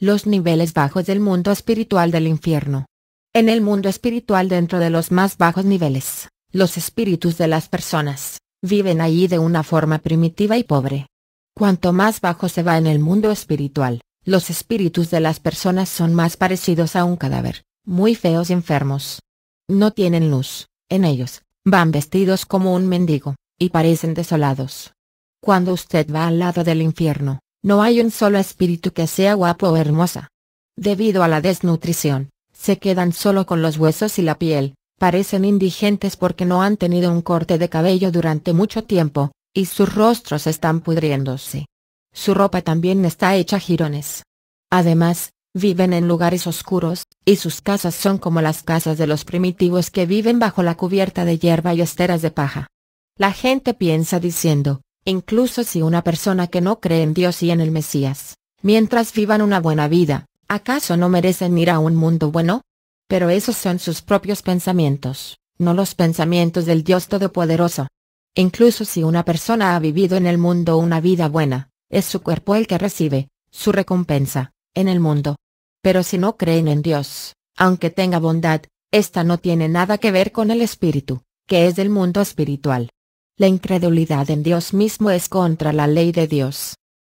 los niveles bajos del mundo espiritual del infierno. En el mundo espiritual dentro de los más bajos niveles, los espíritus de las personas, viven allí de una forma primitiva y pobre. Cuanto más bajo se va en el mundo espiritual, los espíritus de las personas son más parecidos a un cadáver, muy feos y enfermos. No tienen luz, en ellos, van vestidos como un mendigo, y parecen desolados. Cuando usted va al lado del infierno, no hay un solo espíritu que sea guapo o hermosa. Debido a la desnutrición, se quedan solo con los huesos y la piel, parecen indigentes porque no han tenido un corte de cabello durante mucho tiempo, y sus rostros están pudriéndose. Su ropa también está hecha jirones. Además, viven en lugares oscuros, y sus casas son como las casas de los primitivos que viven bajo la cubierta de hierba y esteras de paja. La gente piensa diciendo, incluso si una persona que no cree en Dios y en el Mesías, mientras vivan una buena vida, ¿acaso no merecen ir a un mundo bueno? Pero esos son sus propios pensamientos, no los pensamientos del Dios Todopoderoso. Incluso si una persona ha vivido en el mundo una vida buena, es su cuerpo el que recibe, su recompensa, en el mundo. Pero si no creen en Dios, aunque tenga bondad, esta no tiene nada que ver con el espíritu, que es del mundo espiritual. La incredulidad en Dios mismo es contra la ley de Dios.